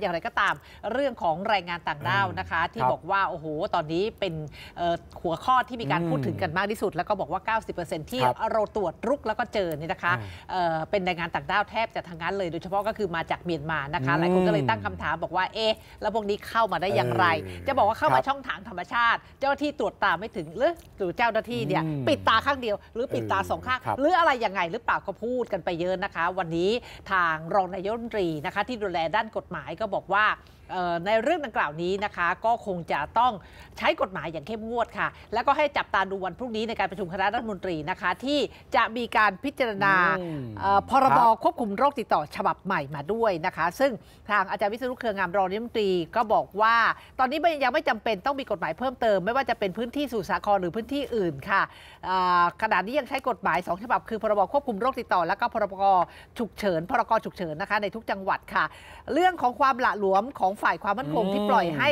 อย่างไรก็ตามเรื่องของแรงงานต่างด้าวนะคะที่บอกว่าโอ้โห ตอนนี้เป็นหัวข้อที่มีการพูดถึงกันมากที่สุด แล้วก็บอกว่า 90%ที่เราตรวจรุกแล้วก็เจอนี่นะคะเป็นแรงงานต่างด้าวแทบจะทั้งนั้นเลย โดยเฉพาะก็คือมาจากเมียนมานะคะหลายคนก็เลยตั้งคำถามบอกว่าเอ๊ะแล้วพวกนี้เข้ามาได้อย่างไร จะบอกว่าเข้ามาช่องทางธรรมชาติ เจ้าที่ตรวจตาไม่ถึงหรือหรือเจ้าหน้าที่เนี่ยปิดตาข้างเดียว หรือปิดตาสองข้างหรืออะไรยังไงหรือเปล่าก็พูดกันไปเยอะนะคะ วันนี้ทางรองนายกรัฐมนตรีนะคะที่ดูแลด้านกฎหมายก็บอกว่าในเรื่องดังกล่าวนี้นะคะ ก็คงจะต้องใช้กฎหมายอย่างเข้มงวดค่ะ แล้วก็ให้จับตาดูวันพรุ่งนี้ในการประชุมคณะรัฐมนตรีนะคะที่จะมีการพิจารณาพรบควบคุมโรคติดต่อฉบับใหม่มาด้วยนะคะ ซึ่งทางอาจารย์วิศนุเครืองามรองนายมนตรีก็บอกว่าตอนนี้ยังไม่จำเป็นต้องมีกฎหมายเพิ่มเติม ไม่ว่าจะเป็นพื้นที่สุสาครหรือพื้นที่อื่นค่ะขณะนี้ยังใช้กฎหมาย2ฉบับคือพรบควบคุมโรคติดต่อและก็พรบฉุกเฉินพรกฉุกเฉินนะคะในทุกจังหวัดค่ะ เรื่องของความความหละหลวมของฝ่ายความมั่นคงที่ปล่อยให้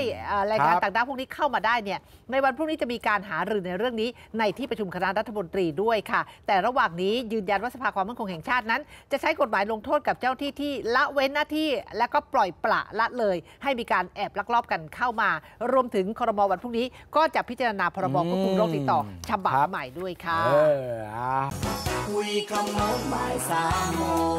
รายการต่างๆพวกนี้เข้ามาได้เนี่ยในวันพรุ่งนี้จะมีการหารือในเรื่องนี้ในที่ประชุมคณะรัฐมนตรีด้วยค่ะ แต่ระหว่างนี้ยืนยันว่าสภาความมั่นคงแห่งชาตินั้น จะใช้กฎหมายลงโทษกับเจ้าที่ที่ละเว้นหน้าที่และก็ปล่อยปละละเลย ให้มีการแอบลักลอบกันเข้ามา รวมถึงครมวันพรุ่งนี้ ก็จะพิจารณาพรบควบคุมโรคติดต่อฉบับใหม่ด้วยค่ะคุยคำโน้นหมายสามโม